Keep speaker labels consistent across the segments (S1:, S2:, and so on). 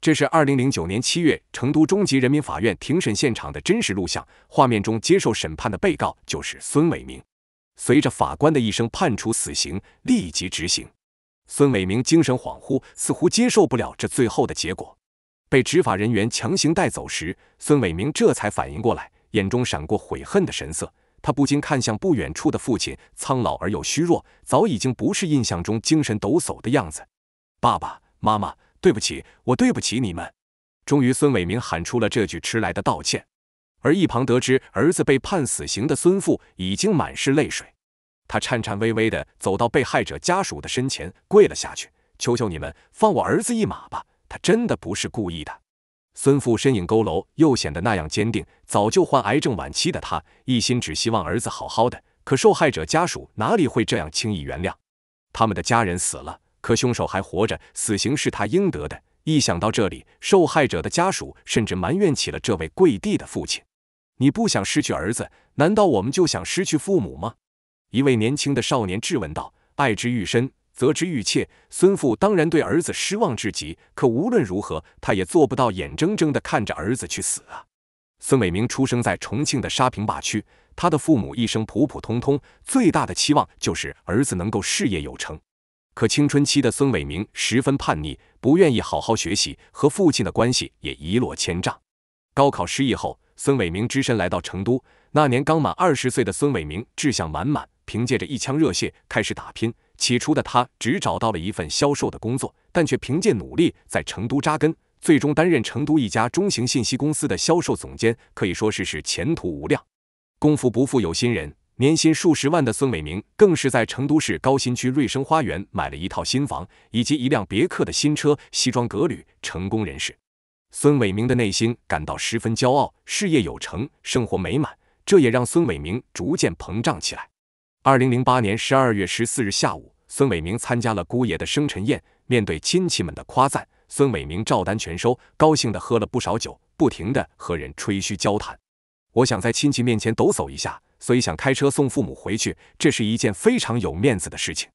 S1: 这是二零零九年七月成都中级人民法院庭审现场的真实录像。画面中接受审判的被告就是孙伟明。随着法官的一声“判处死刑，立即执行”，孙伟明精神恍惚，似乎接受不了这最后的结果。被执法人员强行带走时，孙伟明这才反应过来，眼中闪过悔恨的神色。他不禁看向不远处的父亲，苍老而又虚弱，早已经不是印象中精神抖擞的样子。爸爸妈妈。对不起，我对不起你们。终于，孙伟明喊出了这句迟来的道歉。而一旁得知儿子被判死刑的孙父，已经满是泪水。他颤颤巍巍的走到被害者家属的身前，跪了下去，求求你们放我儿子一马吧，他真的不是故意的。孙父身影佝偻，又显得那样坚定。早就患癌症晚期的他，一心只希望儿子好好的。可受害者家属哪里会这样轻易原谅？他们的家人死了。可凶手还活着，死刑是他应得的。一想到这里，受害者的家属甚至埋怨起了这位跪地的父亲：“你不想失去儿子，难道我们就想失去父母吗？”一位年轻的少年质问道：“爱之愈深，责之愈切。”孙父当然对儿子失望至极，可无论如何，他也做不到眼睁睁地看着儿子去死啊。孙伟明出生在重庆的沙坪坝区，他的父母一生普普通通，最大的期望就是儿子能够事业有成。可青春期的孙伟明十分叛逆，不愿意好好学习，和父亲的关系也一落千丈。高考失意后，孙伟明只身来到成都。那年刚满二十岁的孙伟明志向满满，凭借着一腔热血开始打拼。起初的他只找到了一份销售的工作，但却凭借努力在成都扎根，最终担任成都一家中型信息公司的销售总监，可以说是是前途无量。功夫不负有心人。年薪数十万的孙伟明，更是在成都市高新区瑞生花园买了一套新房，以及一辆别克的新车，西装革履，成功人士。孙伟明的内心感到十分骄傲，事业有成，生活美满，这也让孙伟明逐渐膨胀起来。二零零八年十二月十四日下午，孙伟明参加了姑爷的生辰宴，面对亲戚们的夸赞，孙伟明照单全收，高兴的喝了不少酒，不停的和人吹嘘交谈。我想在亲戚面前抖擞一下。所以想开车送父母回去，这是一件非常有面子的事情。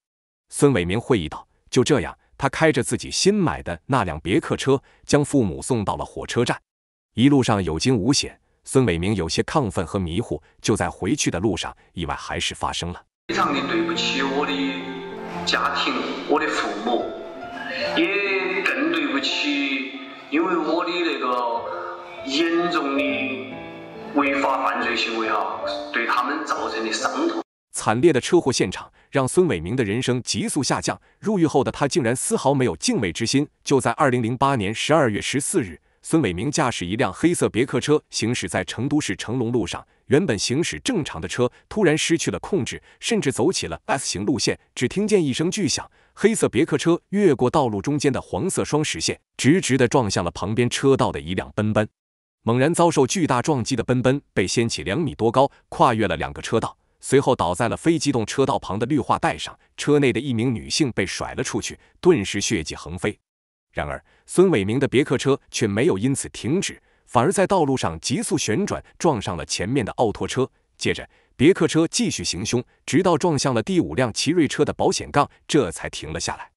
S1: 孙伟明会意道：“就这样。”他开着自己新买的那辆别克车，将父母送到了火车站。一路上有惊无险，孙伟明有些亢奋和迷糊。就在回去的路上，意外还是发生了。非常的对不起我的家庭，我的父母，也更对不起，因为我的那个严重的。违法犯罪行为啊，对他们造成的伤痛。惨烈的车祸现场让孙伟明的人生急速下降。入狱后的他竟然丝毫没有敬畏之心。就在二零零八年十二月十四日，孙伟明驾驶一辆黑色别克车行驶在成都市成龙路上，原本行驶正常的车突然失去了控制，甚至走起了 S 型路线。只听见一声巨响，黑色别克车越过道路中间的黄色双实线，直直的撞向了旁边车道的一辆奔奔。猛然遭受巨大撞击的奔奔被掀起两米多高，跨越了两个车道，随后倒在了非机动车道旁的绿化带上。车内的一名女性被甩了出去，顿时血迹横飞。然而，孙伟明的别克车却没有因此停止，反而在道路上急速旋转，撞上了前面的奥拓车。接着，别克车继续行凶，直到撞向了第五辆奇瑞车的保险杠，这才停了下来。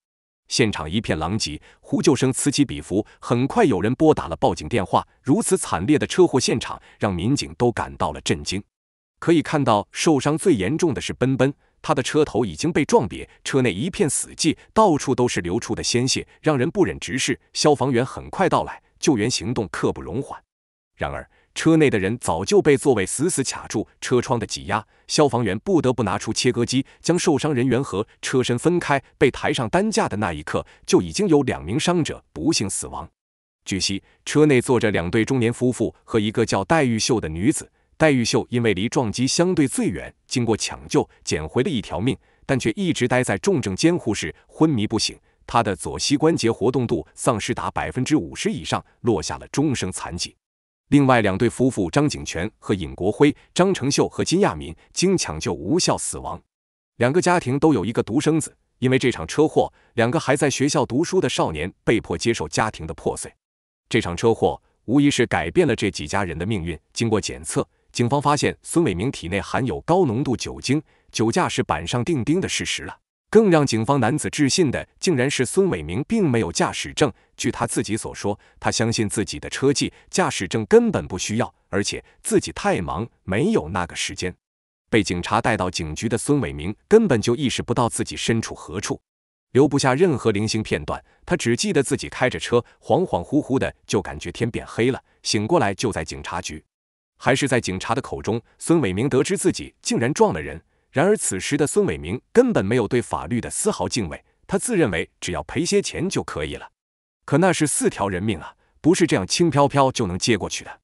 S1: 现场一片狼藉，呼救声此起彼伏。很快有人拨打了报警电话。如此惨烈的车祸现场，让民警都感到了震惊。可以看到，受伤最严重的是奔奔，他的车头已经被撞瘪，车内一片死寂，到处都是流出的鲜血，让人不忍直视。消防员很快到来，救援行动刻不容缓。然而，车内的人早就被座位死死卡住，车窗的挤压，消防员不得不拿出切割机将受伤人员和车身分开。被抬上担架的那一刻，就已经有两名伤者不幸死亡。据悉，车内坐着两对中年夫妇和一个叫戴玉秀的女子。戴玉秀因为离撞击相对最远，经过抢救捡回了一条命，但却一直待在重症监护室昏迷不醒。她的左膝关节活动度丧失达百分之五十以上，落下了终生残疾。另外两对夫妇张景全和尹国辉、张成秀和金亚敏，经抢救无效死亡。两个家庭都有一个独生子，因为这场车祸，两个还在学校读书的少年被迫接受家庭的破碎。这场车祸无疑是改变了这几家人的命运。经过检测，警方发现孙伟明体内含有高浓度酒精，酒驾是板上钉钉的事实了。更让警方男子置信的，竟然是孙伟明并没有驾驶证。据他自己所说，他相信自己的车技，驾驶证根本不需要，而且自己太忙，没有那个时间。被警察带到警局的孙伟明根本就意识不到自己身处何处，留不下任何零星片段。他只记得自己开着车，恍恍惚惚的就感觉天变黑了，醒过来就在警察局。还是在警察的口中，孙伟明得知自己竟然撞了人。然而，此时的孙伟明根本没有对法律的丝毫敬畏，他自认为只要赔些钱就可以了。可那是四条人命啊，不是这样轻飘飘就能接过去的。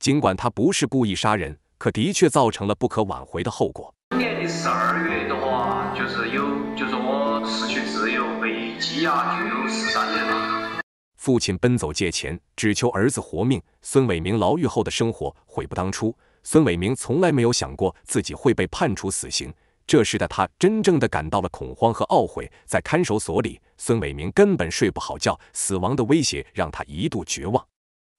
S1: 尽管他不是故意杀人，可的确造成了不可挽回的后果。今年的十二月的话，就是有，就是我失去自由被羁押拘留十三年了。父亲奔走借钱，只求儿子活命。孙伟明牢狱后的生活，悔不当初。孙伟明从来没有想过自己会被判处死刑，这时的他真正的感到了恐慌和懊悔。在看守所里，孙伟明根本睡不好觉，死亡的威胁让他一度绝望。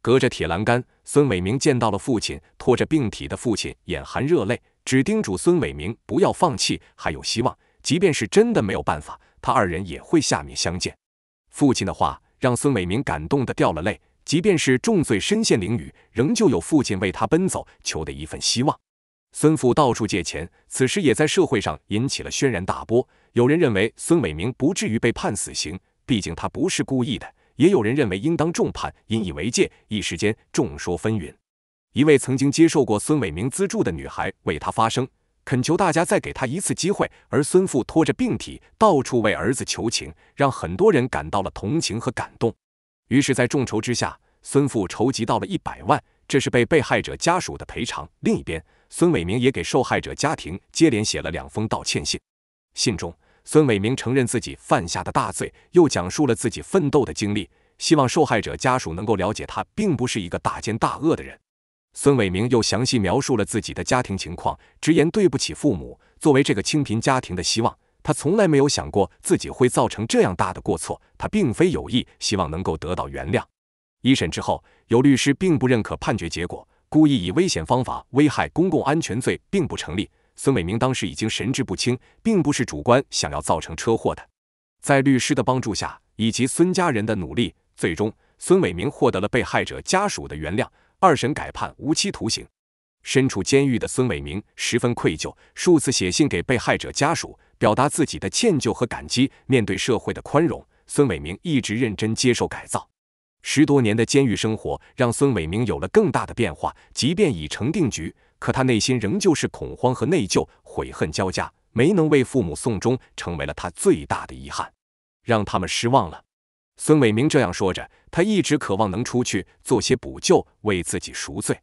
S1: 隔着铁栏杆，孙伟明见到了父亲，拖着病体的父亲眼含热泪，只叮嘱孙伟明不要放弃，还有希望。即便是真的没有办法，他二人也会下面相见。父亲的话让孙伟明感动的掉了泪。即便是重罪深陷囹圄，仍旧有父亲为他奔走求得一份希望。孙父到处借钱，此时也在社会上引起了轩然大波。有人认为孙伟明不至于被判死刑，毕竟他不是故意的；也有人认为应当重判，引以为戒。一时间众说纷纭。一位曾经接受过孙伟明资助的女孩为他发声，恳求大家再给他一次机会。而孙父拖着病体到处为儿子求情，让很多人感到了同情和感动。于是，在众筹之下，孙父筹集到了一百万，这是被被害者家属的赔偿。另一边，孙伟明也给受害者家庭接连写了两封道歉信。信中，孙伟明承认自己犯下的大罪，又讲述了自己奋斗的经历，希望受害者家属能够了解他并不是一个大奸大恶的人。孙伟明又详细描述了自己的家庭情况，直言对不起父母，作为这个清贫家庭的希望。他从来没有想过自己会造成这样大的过错，他并非有意，希望能够得到原谅。一审之后，有律师并不认可判决结果，故意以危险方法危害公共安全罪并不成立。孙伟明当时已经神志不清，并不是主观想要造成车祸的。在律师的帮助下，以及孙家人的努力，最终孙伟明获得了被害者家属的原谅。二审改判无期徒刑。身处监狱的孙伟明十分愧疚，数次写信给被害者家属，表达自己的歉疚和感激。面对社会的宽容，孙伟明一直认真接受改造。十多年的监狱生活让孙伟明有了更大的变化。即便已成定局，可他内心仍旧是恐慌和内疚，悔恨交加。没能为父母送终，成为了他最大的遗憾，让他们失望了。孙伟明这样说着，他一直渴望能出去做些补救，为自己赎罪。